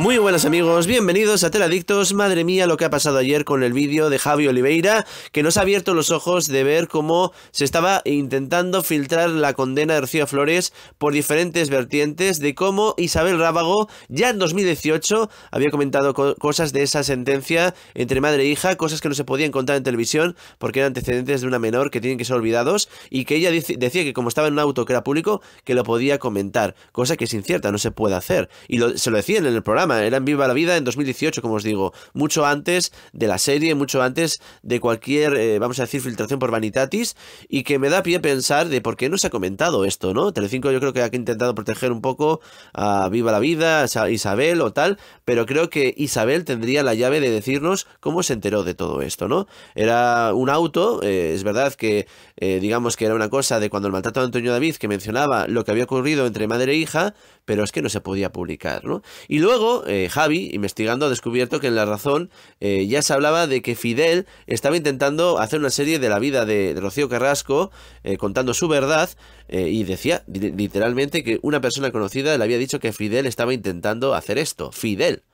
Muy buenas amigos, bienvenidos a Teladictos. Madre mía, lo que ha pasado ayer con el vídeo de Javi Oliveira, que nos ha abierto los ojos de ver cómo se estaba intentando filtrar la condena de Rocío Flores por diferentes vertientes, de cómo Isabel Rábago ya en 2018 había comentado cosas de esa sentencia entre madre e hija, cosas que no se podían contar en televisión porque eran antecedentes de una menor que tienen que ser olvidados y que ella decía que como estaba en un auto que era público, que lo podía comentar, cosa que es incierta, no se puede hacer. Y lo se lo decían en el programa era en Viva la Vida en 2018, como os digo, mucho antes de la serie, mucho antes de cualquier, eh, vamos a decir, filtración por Vanitatis, y que me da pie pensar de por qué no se ha comentado esto, ¿no? Telecinco yo creo que ha intentado proteger un poco a Viva la Vida, a Isabel o tal, pero creo que Isabel tendría la llave de decirnos cómo se enteró de todo esto, ¿no? Era un auto, eh, es verdad que eh, digamos que era una cosa de cuando el maltrato de Antonio David que mencionaba lo que había ocurrido entre madre e hija, pero es que no se podía publicar, ¿no? Y luego eh, Javi, investigando, ha descubierto que en La Razón eh, ya se hablaba de que Fidel estaba intentando hacer una serie de la vida de, Rocío Carrasco, eh, contando su verdad, y decía literalmente que una persona conocida le había dicho que Fidel estaba intentando hacer esto. Fidel.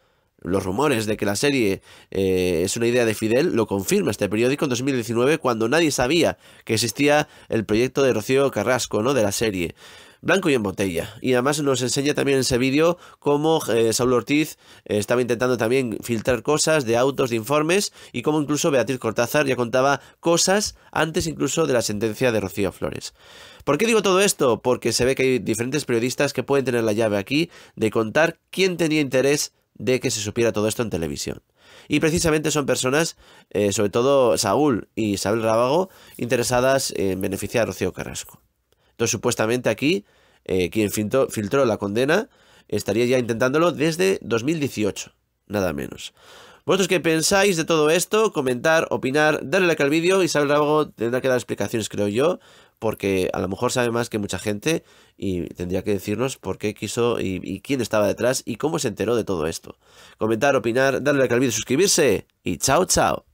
Los rumores de que la serie es una idea de Fidel lo confirma este periódico en 2019 cuando nadie sabía que existía el proyecto de Rocío Carrasco, ¿no? De la serie blanco y en botella. Y además nos enseña también en ese vídeo cómo eh, Saúl Ortiz eh, estaba intentando también filtrar cosas de autos, de informes y cómo incluso Beatriz Cortázar ya contaba cosas antes incluso de la sentencia de Rocío Flores. ¿Por qué digo todo esto? Porque se ve que hay diferentes periodistas que pueden tener la llave aquí de contar quién tenía interés de que se supiera todo esto en televisión. Y precisamente son personas, eh, sobre todo Saúl y Isabel Rábago, interesadas en beneficiar a Rocío Carrasco. Entonces, supuestamente aquí, eh, quien filtró, la condena estaría ya intentándolo desde 2018, nada menos. ¿Vosotros qué pensáis de todo esto? Comentar, opinar, darle like al vídeo. saber algo, tendrá que dar explicaciones, creo yo, porque a lo mejor sabe más que mucha gente y tendría que decirnos por qué quiso y, y quién estaba detrás y cómo se enteró de todo esto. Comentar, opinar, darle like al vídeo, suscribirse y chao, chao.